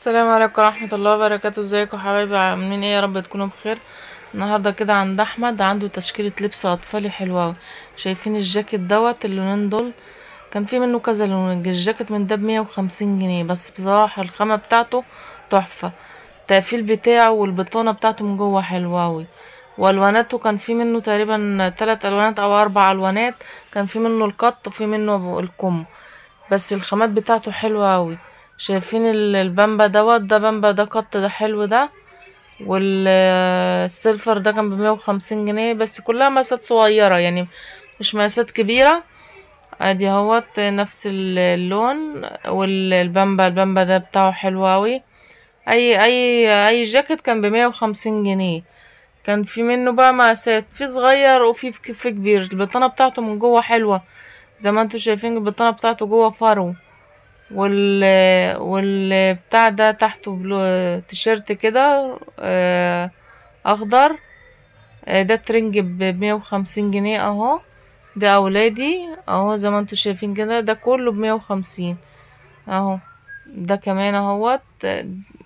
السلام عليكم ورحمة الله وبركاته ازيكم يا حبايبي عاملين ايه يا رب تكونوا بخير النهاردة كده عند احمد عنده تشكيلة لبس اطفالي حلوة اوي شايفين الجاكيت دوت اللونين دول كان في منه كذا لون الجاكيت من ده بمية وخمسين جنيه بس بصراحة الخامة بتاعته تحفة التقفيل بتاعه والبطانة بتاعته من جوه حلوة اوي والواناته كان في منه تقريبا تلات الوانات او اربع الوانات كان في منه القط وفي منه الكم بس الخامات بتاعته حلوة اوي شايفين البامبا دوت ده بامبا ده قط ده حلو ده والسيلفر ده كان بمية وخمسين جنيه بس كلها مقاسات صغيرة يعني مش مقاسات كبيرة ادي اهوت نفس اللون والبامبا البامبا ده بتاعه حلو اوي اي اي اي جاكيت كان بمية وخمسين جنيه كان في منه بقى مقاسات في صغير وفي في كبير البطانة بتاعته من جوه حلوة زي ما انتوا شايفين البطانة بتاعته جوه فرو وال والبتاع ده تحته بلو تيشيرت كده آه، اخضر آه، ده ترنج بمية وخمسين جنيه اهو ده اولادي اهو زي ما انتوا شايفين كده ده كله بمية وخمسين اهو ده كمان اهوت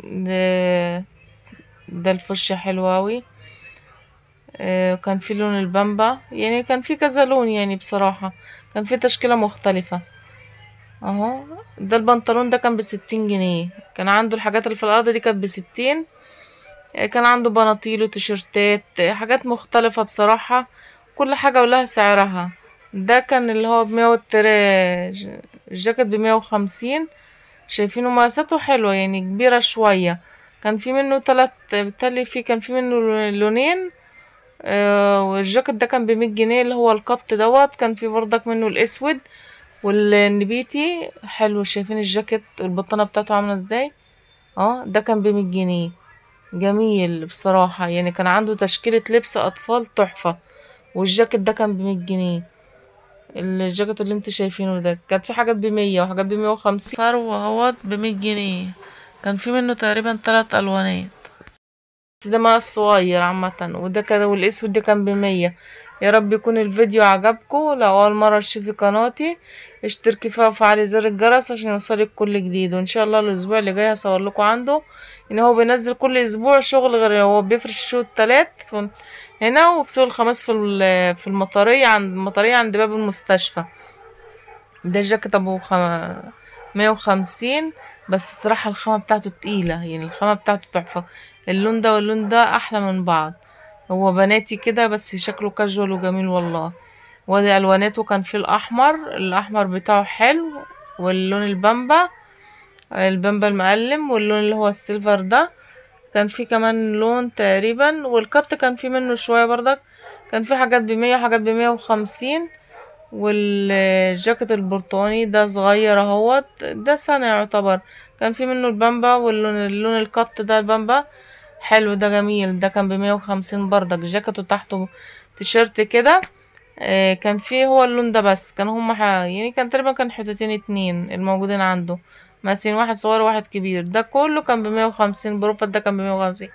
ده, ده الفرشة حلوة اوي آه، كان في لون البامبا يعني كان في كذا لون يعني بصراحة كان في تشكيلة مختلفة اهو ده البنطلون ده كان بستين جنيه كان عنده الحاجات اللي في الارض دي كانت بستين آه، كان عنده بناطيل وتيشيرتات آه، حاجات مختلفة بصراحة كل حاجة ولها سعرها ده كان اللي هو بمية وتر الجاكيت بمية وخمسين شايفينه مقاساته حلوة يعني كبيرة شوية كان في منه تلات بالتالي في كان في منه لونين آه، والجاكيت ده كان بمية جنيه اللي هو القط دوت كان في برضك منه الاسود والنبيتي حلو شايفين الجاكيت البطانة بتاعته عاملة ازاي اه ده كان بمية جنيه جميل بصراحة يعني كان عنده تشكيلة لبس أطفال تحفة والجاكيت ده كان بمية جنيه الجاكيت اللي انتوا شايفينه ده كانت في حاجات بمية وحاجات بمية وخمسين فرو اهوت بمية جنيه كان في منه تقريبا تلات ألوانات بس ده مقاس صغير عامة وده كده والاسود ده كان بمية يا رب يكون الفيديو عجبكم لو اول مرة تشوفي قناتي اشتركي فيها وفعلي زر الجرس عشان يوصلك كل جديد وان شاء الله الاسبوع اللي جاي هصور لكم عنده ان هو بينزل كل اسبوع شغل غير هو بيفرش شو التلات هنا وفي سوق الخميس في في المطرية عند المطرية عند باب المستشفى ده جاكيت ابو خم... مية وخمسين بس الصراحة الخامة بتاعته تقيلة يعني الخامة بتاعته تحفة اللون ده واللون ده احلى من بعض هو بناتي كده بس شكله كاجوال وجميل والله وادي الواناته كان فيه الاحمر الاحمر بتاعه حلو واللون البامبا البامبا المعلم واللون اللي هو السيلفر ده كان فيه كمان لون تقريبا والكت كان فيه منه شوية بردك كان فيه حاجات بمية وحاجات بمية وخمسين والجاكيت البرتقاني ده صغير اهوت ده سنة يعتبر كان في منه البامبا واللون اللون القط ده البامبا حلو ده جميل ده كان بمية وخمسين بردك جاكيت تحته تيشيرت كده آه، كان فيه هو اللون ده بس كان هما يعني كان تقريبا كان حتتين اتنين الموجودين عنده ماسين واحد صغير وواحد كبير ده كله كان بمية وخمسين بروفات ده كان بمية وخمسين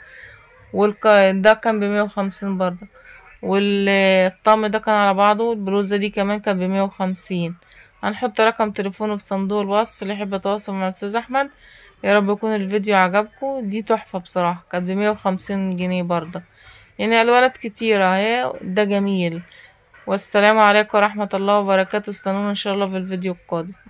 والك ده كان بمية وخمسين بردك والطقم ده كان على بعضه والبلوزة دي كمان كانت بمية وخمسين هنحط رقم تليفونه في صندوق الوصف اللي يحب يتواصل مع الاستاذ احمد يا رب يكون الفيديو عجبكم دي تحفة بصراحة كانت بمية وخمسين جنيه برضك يعني الولد كتيرة اهي ده جميل والسلام عليكم ورحمة الله وبركاته استنونا ان شاء الله في الفيديو القادم